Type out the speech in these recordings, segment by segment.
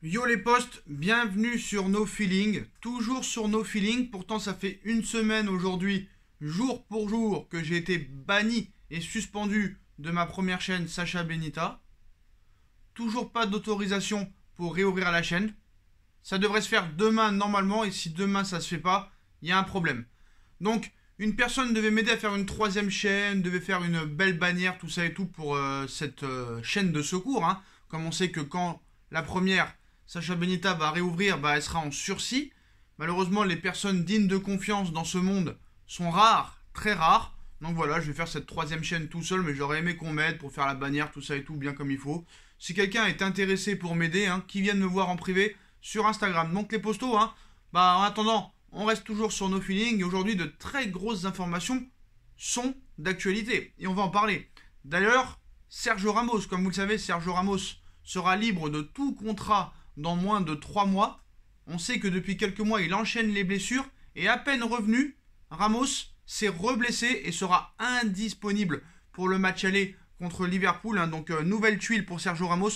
Yo les postes, bienvenue sur No Feeling, toujours sur No Feeling, pourtant ça fait une semaine aujourd'hui, jour pour jour, que j'ai été banni et suspendu de ma première chaîne Sacha Benita. Toujours pas d'autorisation pour réouvrir la chaîne. Ça devrait se faire demain normalement et si demain ça se fait pas, il y a un problème. Donc une personne devait m'aider à faire une troisième chaîne, devait faire une belle bannière, tout ça et tout pour euh, cette euh, chaîne de secours. Hein. Comme on sait que quand la première Sacha Benita va réouvrir, bah, elle sera en sursis. Malheureusement, les personnes dignes de confiance dans ce monde sont rares, très rares. Donc voilà, je vais faire cette troisième chaîne tout seul, mais j'aurais aimé qu'on m'aide pour faire la bannière, tout ça et tout, bien comme il faut. Si quelqu'un est intéressé pour m'aider, hein, qui vienne me voir en privé sur Instagram. Donc les postos, hein. bah en attendant, on reste toujours sur nos feelings. Et aujourd'hui, de très grosses informations sont d'actualité. Et on va en parler. D'ailleurs, Sergio Ramos, comme vous le savez, Sergio Ramos sera libre de tout contrat dans moins de 3 mois. On sait que depuis quelques mois, il enchaîne les blessures et à peine revenu, Ramos s'est reblessé et sera indisponible pour le match aller contre Liverpool. Hein. Donc euh, nouvelle tuile pour Sergio Ramos.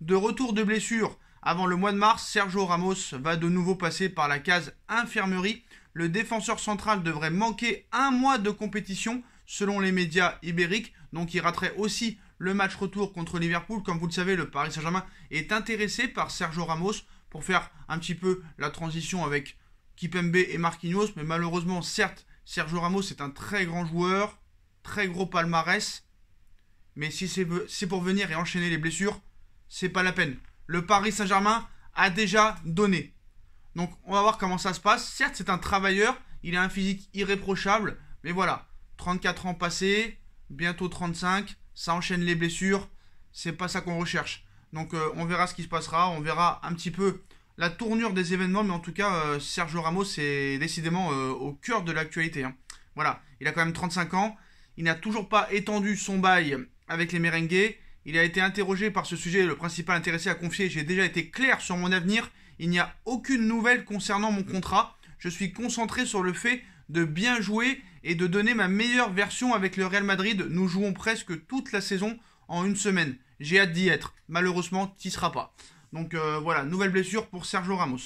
De retour de blessure avant le mois de mars, Sergio Ramos va de nouveau passer par la case infirmerie. Le défenseur central devrait manquer un mois de compétition selon les médias ibériques. Donc il raterait aussi le match retour contre Liverpool. Comme vous le savez, le Paris Saint-Germain est intéressé par Sergio Ramos pour faire un petit peu la transition avec Kipembe et Marquinhos. Mais malheureusement, certes, Sergio Ramos est un très grand joueur, très gros palmarès. Mais si c'est pour venir et enchaîner les blessures, c'est pas la peine. Le Paris Saint-Germain a déjà donné. Donc on va voir comment ça se passe. Certes, c'est un travailleur, il a un physique irréprochable, mais voilà, 34 ans passés, bientôt 35, ça enchaîne les blessures, c'est pas ça qu'on recherche. Donc euh, on verra ce qui se passera, on verra un petit peu la tournure des événements, mais en tout cas, euh, Sergio Ramos est décidément euh, au cœur de l'actualité. Hein. Voilà, il a quand même 35 ans, il n'a toujours pas étendu son bail avec les merengues, il a été interrogé par ce sujet, le principal intéressé a confié, j'ai déjà été clair sur mon avenir, il n'y a aucune nouvelle concernant mon contrat, je suis concentré sur le fait de bien jouer et de donner ma meilleure version avec le Real Madrid. Nous jouons presque toute la saison en une semaine. J'ai hâte d'y être. Malheureusement, ne sera pas. Donc euh, voilà, nouvelle blessure pour Sergio Ramos.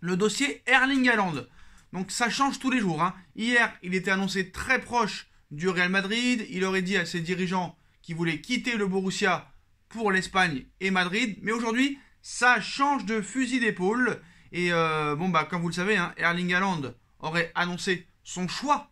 Le dossier Erling Haaland. Donc ça change tous les jours. Hein. Hier, il était annoncé très proche du Real Madrid. Il aurait dit à ses dirigeants qu'il voulait quitter le Borussia pour l'Espagne et Madrid. Mais aujourd'hui, ça change de fusil d'épaule. Et euh, bon, bah, comme vous le savez, hein, Erling Haaland aurait annoncé son choix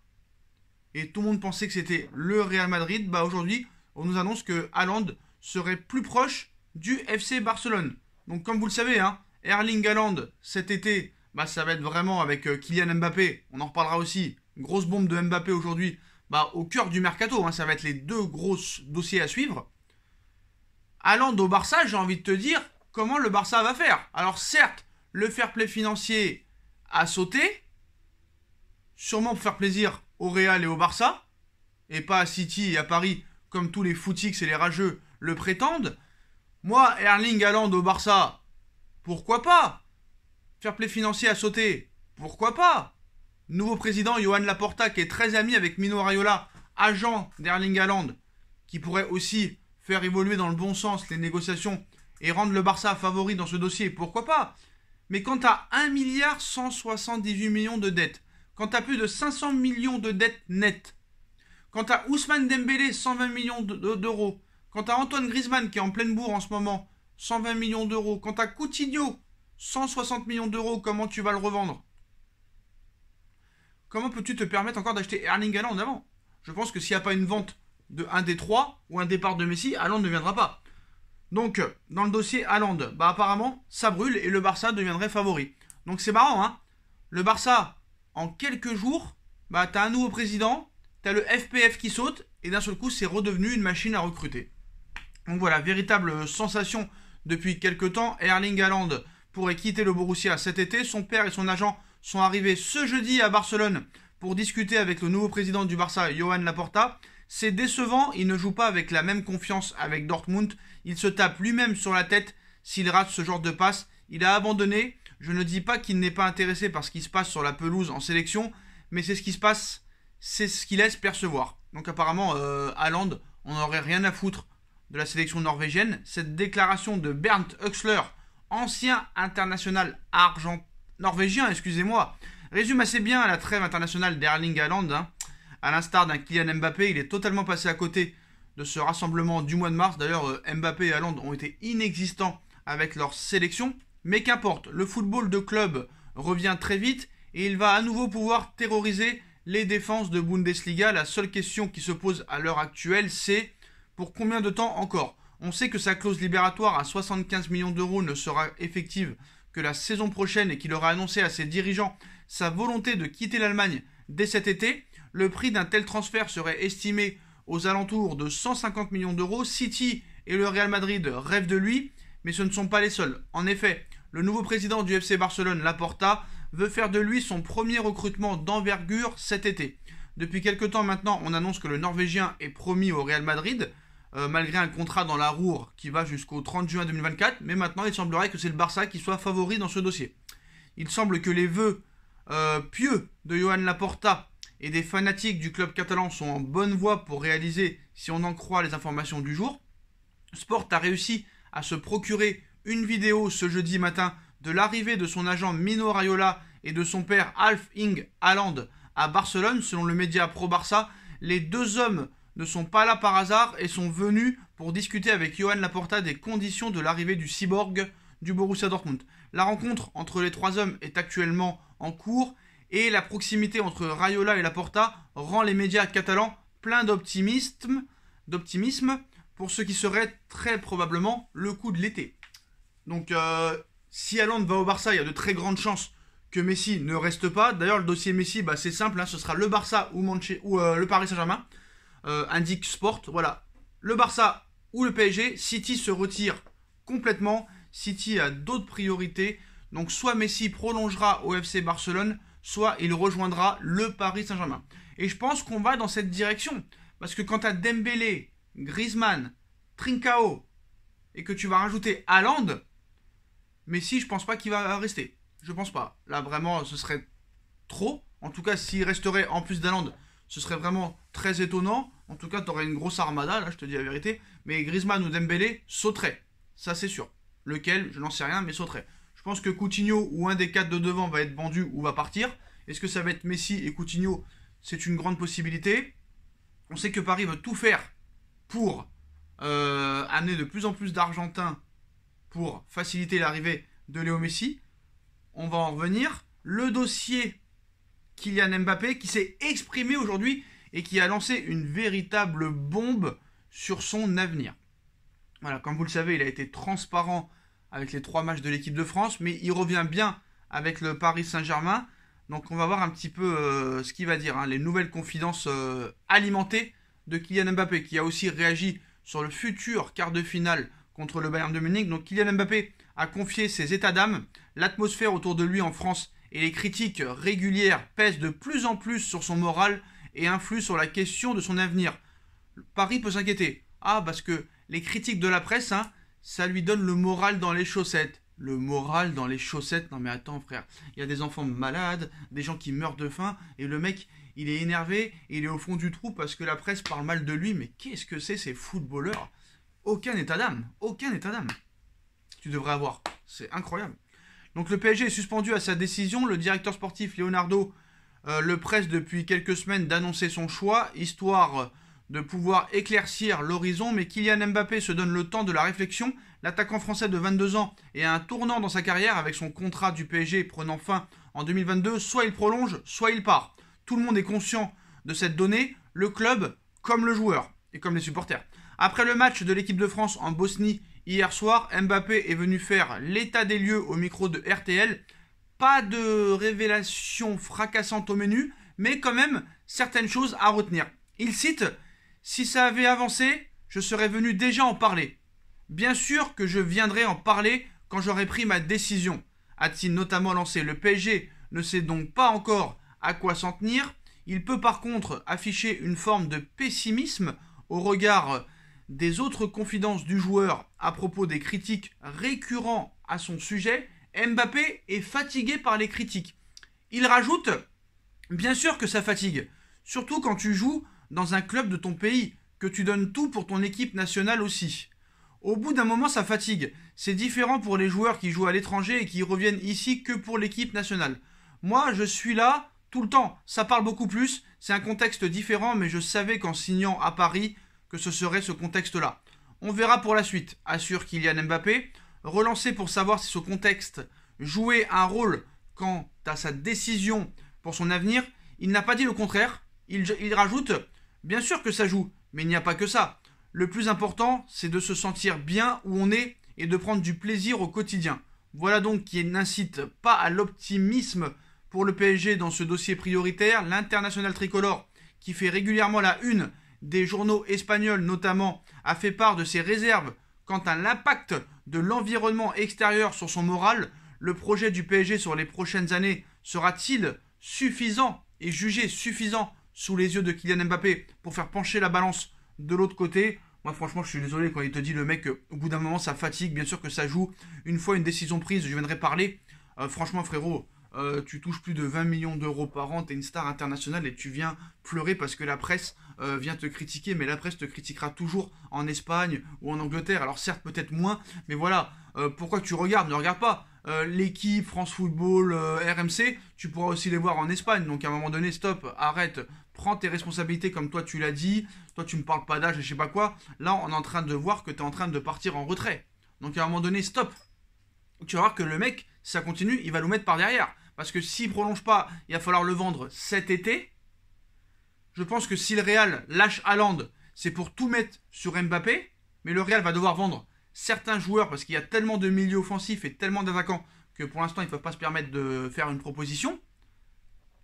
et tout le monde pensait que c'était le Real Madrid, bah aujourd'hui, on nous annonce que Haaland serait plus proche du FC Barcelone. Donc comme vous le savez, hein, Erling Haaland cet été, bah ça va être vraiment avec euh, Kylian Mbappé, on en reparlera aussi, grosse bombe de Mbappé aujourd'hui, bah au cœur du mercato, hein. ça va être les deux gros dossiers à suivre. Haaland au Barça, j'ai envie de te dire comment le Barça va faire. Alors certes, le fair play financier a sauté, sûrement pour faire plaisir au Real et au Barça, et pas à City et à Paris, comme tous les footix et les rageux le prétendent. Moi, Erling Haaland au Barça, pourquoi pas Faire play financier à sauter, pourquoi pas Nouveau président Johan Laporta, qui est très ami avec Mino Raiola, agent d'Erling Haaland, qui pourrait aussi faire évoluer dans le bon sens les négociations et rendre le Barça favori dans ce dossier, pourquoi pas Mais quant à 1 milliard millions de dettes, quand tu as plus de 500 millions de dettes nettes, quand tu as Ousmane Dembélé, 120 millions d'euros, quand tu as Antoine Griezmann qui est en pleine bourre en ce moment, 120 millions d'euros, quand tu as Coutinho, 160 millions d'euros, comment tu vas le revendre Comment peux-tu te permettre encore d'acheter Erling Haaland en avant Je pense que s'il n'y a pas une vente de un des trois ou un départ de Messi, Haaland ne viendra pas. Donc, dans le dossier Haaland, bah apparemment, ça brûle et le Barça deviendrait favori. Donc c'est marrant, hein Le Barça en quelques jours, bah, tu as un nouveau président, tu as le FPF qui saute, et d'un seul coup, c'est redevenu une machine à recruter. Donc voilà, véritable euh, sensation depuis quelques temps. Erling Haaland pourrait quitter le Borussia cet été. Son père et son agent sont arrivés ce jeudi à Barcelone pour discuter avec le nouveau président du Barça, Johan Laporta. C'est décevant, il ne joue pas avec la même confiance avec Dortmund. Il se tape lui-même sur la tête s'il rate ce genre de passe. Il a abandonné, je ne dis pas qu'il n'est pas intéressé par ce qui se passe sur la pelouse en sélection, mais c'est ce qui se passe, c'est ce qu'il laisse percevoir. Donc apparemment, euh, Haaland, on n'aurait rien à foutre de la sélection norvégienne. Cette déclaration de Bernd Huxler, ancien international argent... norvégien, excusez-moi, résume assez bien la trêve internationale d'Erling Haaland. Hein. À l'instar d'un Kylian Mbappé, il est totalement passé à côté de ce rassemblement du mois de mars. D'ailleurs, euh, Mbappé et Haaland ont été inexistants avec leur sélection. Mais qu'importe, le football de club revient très vite et il va à nouveau pouvoir terroriser les défenses de Bundesliga. La seule question qui se pose à l'heure actuelle, c'est pour combien de temps encore On sait que sa clause libératoire à 75 millions d'euros ne sera effective que la saison prochaine et qu'il aura annoncé à ses dirigeants sa volonté de quitter l'Allemagne dès cet été. Le prix d'un tel transfert serait estimé aux alentours de 150 millions d'euros. City et le Real Madrid rêvent de lui, mais ce ne sont pas les seuls. En effet, le nouveau président du FC Barcelone, Laporta, veut faire de lui son premier recrutement d'envergure cet été. Depuis quelque temps maintenant, on annonce que le Norvégien est promis au Real Madrid, euh, malgré un contrat dans la Roure qui va jusqu'au 30 juin 2024, mais maintenant il semblerait que c'est le Barça qui soit favori dans ce dossier. Il semble que les vœux euh, pieux de Johan Laporta et des fanatiques du club catalan sont en bonne voie pour réaliser, si on en croit les informations du jour. Sport a réussi à se procurer une vidéo ce jeudi matin de l'arrivée de son agent Mino Raiola et de son père Alf Ing Haaland à Barcelone, selon le média Pro Barça, les deux hommes ne sont pas là par hasard et sont venus pour discuter avec Johan Laporta des conditions de l'arrivée du cyborg du Borussia Dortmund. La rencontre entre les trois hommes est actuellement en cours et la proximité entre Raiola et Laporta rend les médias catalans pleins d'optimisme, d'optimisme pour ce qui serait très probablement le coup de l'été. Donc, euh, si Allende va au Barça, il y a de très grandes chances que Messi ne reste pas. D'ailleurs, le dossier Messi, bah, c'est simple, hein, ce sera le Barça ou, Manche ou euh, le Paris Saint-Germain, euh, indique Sport. Voilà, le Barça ou le PSG, City se retire complètement. City a d'autres priorités. Donc, soit Messi prolongera au FC Barcelone, soit il rejoindra le Paris Saint-Germain. Et je pense qu'on va dans cette direction. Parce que quand tu as Dembélé, Griezmann, Trincao, et que tu vas rajouter Haaland, mais si, je pense pas qu'il va rester. Je pense pas. Là, vraiment, ce serait trop. En tout cas, s'il resterait en plus d'Aland, ce serait vraiment très étonnant. En tout cas, t'aurais une grosse armada, là, je te dis la vérité. Mais Griezmann ou Dembélé sauteraient. Ça, c'est sûr. Lequel, je n'en sais rien, mais sauteraient. Je pense que Coutinho ou un des quatre de devant va être vendu ou va partir. Est-ce que ça va être Messi et Coutinho C'est une grande possibilité. On sait que Paris veut tout faire pour euh, amener de plus en plus d'Argentins pour faciliter l'arrivée de Léo Messi. On va en revenir. Le dossier Kylian Mbappé qui s'est exprimé aujourd'hui et qui a lancé une véritable bombe sur son avenir. Voilà, comme vous le savez, il a été transparent avec les trois matchs de l'équipe de France, mais il revient bien avec le Paris Saint-Germain. Donc on va voir un petit peu euh, ce qu'il va dire, hein, les nouvelles confidences euh, alimentées de Kylian Mbappé, qui a aussi réagi sur le futur quart de finale contre le Bayern de Munich. Donc Kylian Mbappé a confié ses états d'âme. L'atmosphère autour de lui en France et les critiques régulières pèsent de plus en plus sur son moral et influent sur la question de son avenir. Paris peut s'inquiéter. Ah, parce que les critiques de la presse, hein, ça lui donne le moral dans les chaussettes. Le moral dans les chaussettes Non mais attends frère, il y a des enfants malades, des gens qui meurent de faim, et le mec, il est énervé, il est au fond du trou parce que la presse parle mal de lui, mais qu'est-ce que c'est ces footballeurs aucun état d'âme. Aucun état d'âme. Tu devrais avoir. C'est incroyable. Donc le PSG est suspendu à sa décision. Le directeur sportif Leonardo euh, le presse depuis quelques semaines d'annoncer son choix, histoire de pouvoir éclaircir l'horizon. Mais Kylian Mbappé se donne le temps de la réflexion. L'attaquant français de 22 ans est à un tournant dans sa carrière avec son contrat du PSG prenant fin en 2022. Soit il prolonge, soit il part. Tout le monde est conscient de cette donnée, le club comme le joueur et comme les supporters. Après le match de l'équipe de France en Bosnie hier soir, Mbappé est venu faire l'état des lieux au micro de RTL. Pas de révélation fracassante au menu, mais quand même certaines choses à retenir. Il cite Si ça avait avancé, je serais venu déjà en parler. Bien sûr que je viendrai en parler quand j'aurai pris ma décision. A-t-il notamment lancé le PSG ne sait donc pas encore à quoi s'en tenir. Il peut par contre afficher une forme de pessimisme au regard des autres confidences du joueur à propos des critiques récurrents à son sujet, Mbappé est fatigué par les critiques. Il rajoute Bien sûr que ça fatigue, surtout quand tu joues dans un club de ton pays, que tu donnes tout pour ton équipe nationale aussi. Au bout d'un moment, ça fatigue. C'est différent pour les joueurs qui jouent à l'étranger et qui reviennent ici que pour l'équipe nationale. Moi, je suis là tout le temps. Ça parle beaucoup plus. C'est un contexte différent, mais je savais qu'en signant à Paris, que ce serait ce contexte-là. On verra pour la suite, assure Kylian Mbappé. Relancé pour savoir si ce contexte jouait un rôle quant à sa décision pour son avenir, il n'a pas dit le contraire. Il, il rajoute Bien sûr que ça joue, mais il n'y a pas que ça. Le plus important, c'est de se sentir bien où on est et de prendre du plaisir au quotidien. Voilà donc qui n'incite pas à l'optimisme pour le PSG dans ce dossier prioritaire. L'international tricolore, qui fait régulièrement la une des journaux espagnols notamment a fait part de ses réserves quant à l'impact de l'environnement extérieur sur son moral, le projet du PSG sur les prochaines années sera-t-il suffisant et jugé suffisant sous les yeux de Kylian Mbappé pour faire pencher la balance de l'autre côté moi, franchement, je suis désolé quand il te dit le mec, au bout d'un moment, ça fatigue. Bien sûr que ça joue. Une fois une décision prise, je viendrai parler. Euh, franchement, frérot, euh, tu touches plus de 20 millions d'euros par an, tu es une star internationale et tu viens pleurer parce que la presse euh, vient te critiquer, mais la presse te critiquera toujours en Espagne ou en Angleterre. Alors certes, peut-être moins, mais voilà, euh, pourquoi tu regardes Ne regarde pas. L'équipe, France Football, RMC, tu pourras aussi les voir en Espagne. Donc à un moment donné, stop, arrête, prends tes responsabilités comme toi tu l'as dit. Toi tu me parles pas d'âge et je sais pas quoi. Là, on est en train de voir que tu es en train de partir en retrait. Donc à un moment donné, stop. Tu vas voir que le mec, ça continue, il va nous mettre par derrière. Parce que s'il ne prolonge pas, il va falloir le vendre cet été. Je pense que si le Real lâche Haaland, c'est pour tout mettre sur Mbappé. Mais le Real va devoir vendre certains joueurs parce qu'il y a tellement de milieux offensifs et tellement d'attaquants que pour l'instant, ils ne peuvent pas se permettre de faire une proposition.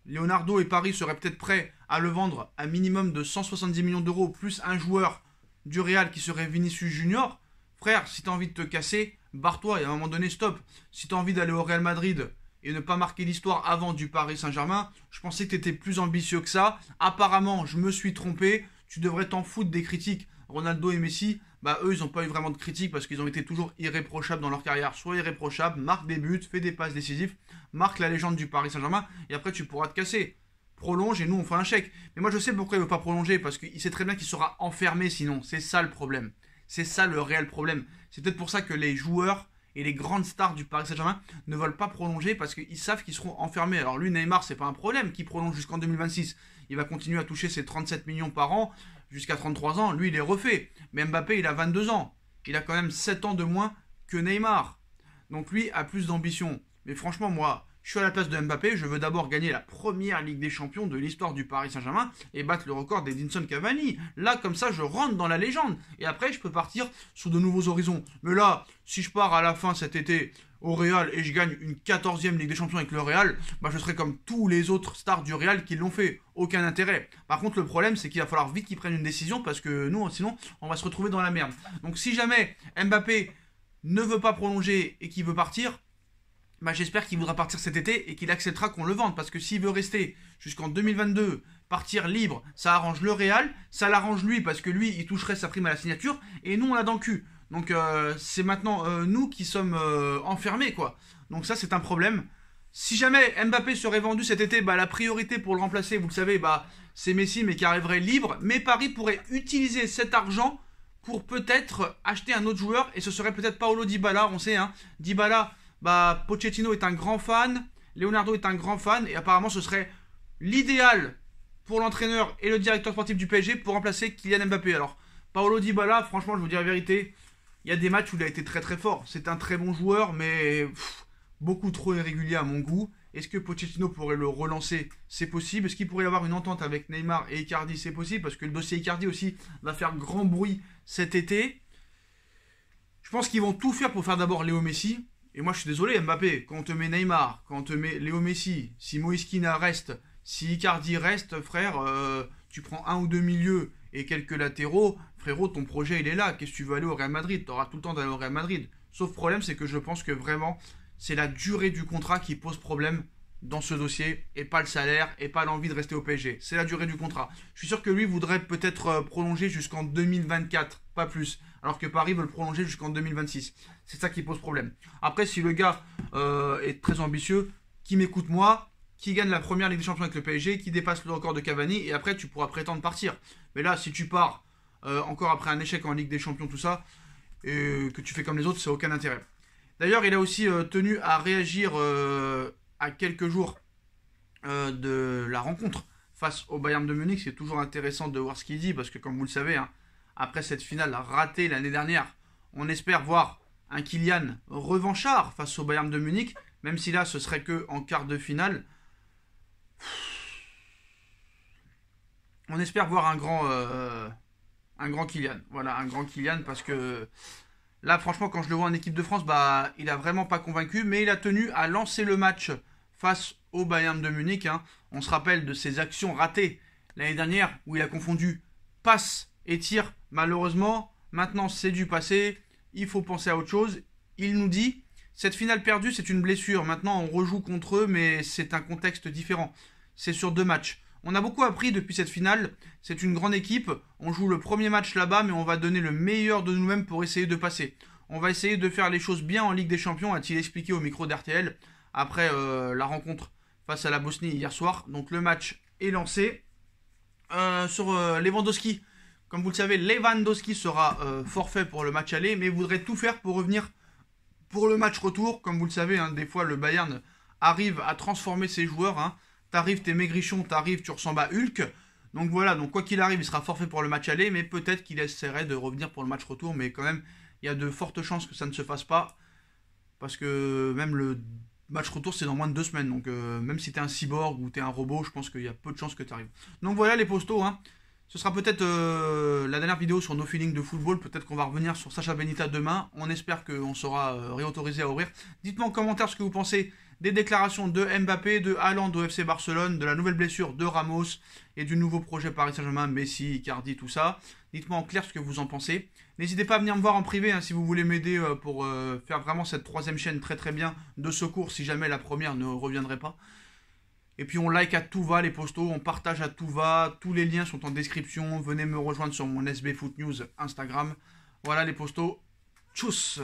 Leonardo et Paris seraient peut-être prêts à le vendre à minimum de 170 millions d'euros plus un joueur du Real qui serait Vinicius Junior. Frère, si tu as envie de te casser, barre-toi. Et à un moment donné, stop. Si tu as envie d'aller au Real Madrid et ne pas marquer l'histoire avant du Paris Saint-Germain, je pensais que tu étais plus ambitieux que ça. Apparemment, je me suis trompé. Tu devrais t'en foutre des critiques. Ronaldo et Messi, bah eux, ils n'ont pas eu vraiment de critiques parce qu'ils ont été toujours irréprochables dans leur carrière. Sois irréprochable, marque des buts, fais des passes décisives, marque la légende du Paris Saint-Germain, et après tu pourras te casser. Prolonge et nous on fait un chèque. Mais moi je sais pourquoi il ne veut pas prolonger, parce qu'il sait très bien qu'il sera enfermé sinon. C'est ça le problème. C'est ça le réel problème. C'est peut-être pour ça que les joueurs et les grandes stars du Paris Saint-Germain ne veulent pas prolonger parce qu'ils savent qu'ils seront enfermés. Alors lui, Neymar, c'est pas un problème qui prolonge jusqu'en 2026. Il va continuer à toucher ses 37 millions par an jusqu'à 33 ans. Lui, il est refait. Mais Mbappé, il a 22 ans. Il a quand même 7 ans de moins que Neymar. Donc lui a plus d'ambition. Mais franchement, moi, je suis à la place de Mbappé, je veux d'abord gagner la première Ligue des Champions de l'histoire du Paris Saint-Germain et battre le record des Dinson Cavani. Là, comme ça, je rentre dans la légende. Et après, je peux partir sur de nouveaux horizons. Mais là, si je pars à la fin cet été au Real et je gagne une 14e Ligue des Champions avec le Real, bah, je serai comme tous les autres stars du Real qui l'ont fait. Aucun intérêt. Par contre, le problème, c'est qu'il va falloir vite qu'ils prennent une décision parce que nous, sinon, on va se retrouver dans la merde. Donc si jamais Mbappé ne veut pas prolonger et qu'il veut partir, bah, j'espère qu'il voudra partir cet été et qu'il acceptera qu'on le vende. Parce que s'il veut rester jusqu'en 2022, partir libre, ça arrange le Real, ça l'arrange lui parce que lui, il toucherait sa prime à la signature et nous, on l'a dans le cul. Donc euh, c'est maintenant euh, nous qui sommes euh, enfermés, quoi. Donc ça, c'est un problème. Si jamais Mbappé serait vendu cet été, bah, la priorité pour le remplacer, vous le savez, bah, c'est Messi, mais qui arriverait libre. Mais Paris pourrait utiliser cet argent pour peut-être acheter un autre joueur et ce serait peut-être Paolo Dybala, on sait, hein. Dybala bah, Pochettino est un grand fan, Leonardo est un grand fan, et apparemment ce serait l'idéal pour l'entraîneur et le directeur sportif du PSG pour remplacer Kylian Mbappé. Alors, Paolo Dybala, franchement, je vous dis la vérité, il y a des matchs où il a été très très fort. C'est un très bon joueur, mais beaucoup trop irrégulier à mon goût. Est-ce que Pochettino pourrait le relancer C'est possible. Est-ce qu'il pourrait y avoir une entente avec Neymar et Icardi C'est possible, parce que le dossier Icardi aussi va faire grand bruit cet été. Je pense qu'ils vont tout faire pour faire d'abord Léo Messi. Et moi, je suis désolé, Mbappé, quand on te met Neymar, quand on te met Léo Messi, si Moïskina reste, si Icardi reste, frère, euh, tu prends un ou deux milieux et quelques latéraux, frérot, ton projet, il est là. Qu'est-ce que tu veux aller au Real Madrid Tu auras tout le temps d'aller au Real Madrid. Sauf problème, c'est que je pense que vraiment, c'est la durée du contrat qui pose problème dans ce dossier et pas le salaire et pas l'envie de rester au PSG. C'est la durée du contrat. Je suis sûr que lui voudrait peut-être euh, prolonger jusqu'en 2024, pas plus. Alors que Paris veut le prolonger jusqu'en 2026. C'est ça qui pose problème. Après, si le gars euh, est très ambitieux, qui m'écoute moi, qui gagne la première Ligue des Champions avec le PSG, qui dépasse le record de Cavani, et après tu pourras prétendre partir. Mais là, si tu pars euh, encore après un échec en Ligue des Champions, tout ça, et que tu fais comme les autres, c'est aucun intérêt. D'ailleurs, il a aussi tenu à réagir quelques jours euh, de la rencontre face au Bayern de Munich, c'est toujours intéressant de voir ce qu'il dit parce que, comme vous le savez, hein, après cette finale ratée l'année dernière, on espère voir un Kylian revanchard face au Bayern de Munich, même si là ce serait que en quart de finale. On espère voir un grand, euh, un grand Kylian. Voilà, un grand Kylian parce que là, franchement, quand je le vois en équipe de France, bah, il a vraiment pas convaincu, mais il a tenu à lancer le match face au Bayern de Munich. Hein. On se rappelle de ses actions ratées l'année dernière où il a confondu passe et tir. Malheureusement, maintenant c'est du passé. Il faut penser à autre chose. Il nous dit cette finale perdue, c'est une blessure. Maintenant, on rejoue contre eux, mais c'est un contexte différent. C'est sur deux matchs. On a beaucoup appris depuis cette finale. C'est une grande équipe. On joue le premier match là-bas, mais on va donner le meilleur de nous-mêmes pour essayer de passer. On va essayer de faire les choses bien en Ligue des Champions, a-t-il expliqué au micro d'RTL après euh, la rencontre face à la Bosnie hier soir. Donc le match est lancé. Euh, sur euh, Lewandowski, comme vous le savez, Lewandowski sera forfait pour le match aller, mais voudrait tout faire pour revenir pour le match retour. Comme vous le savez, hein, des fois le Bayern arrive à transformer ses joueurs. Hein. T'arrives, t'es maigrichon, t'arrives, tu ressembles à bah Hulk. Donc voilà, donc quoi qu'il arrive, il sera forfait pour le match aller, mais peut-être qu'il essaierait de revenir pour le match retour, mais quand même, il y a de fortes chances que ça ne se fasse pas. Parce que même le Match retour, c'est dans moins de deux semaines. Donc, euh, même si t'es un cyborg ou t'es un robot, je pense qu'il y a peu de chances que t'arrives. Donc, voilà les postaux. Hein. Ce sera peut-être euh, la dernière vidéo sur nos feelings de football. Peut-être qu'on va revenir sur Sacha Benita demain. On espère qu'on sera euh, réautorisé à ouvrir. Dites-moi en commentaire ce que vous pensez des déclarations de Mbappé, de Haaland au FC Barcelone, de la nouvelle blessure de Ramos et du nouveau projet Paris Saint-Germain, Messi, Icardi, tout ça. Dites-moi en clair ce que vous en pensez. N'hésitez pas à venir me voir en privé hein, si vous voulez m'aider euh, pour euh, faire vraiment cette troisième chaîne très très bien de secours si jamais la première ne reviendrait pas. Et puis on like à tout va les postos, on partage à tout va, tous les liens sont en description. Venez me rejoindre sur mon SB Foot News Instagram. Voilà les postos, tchuss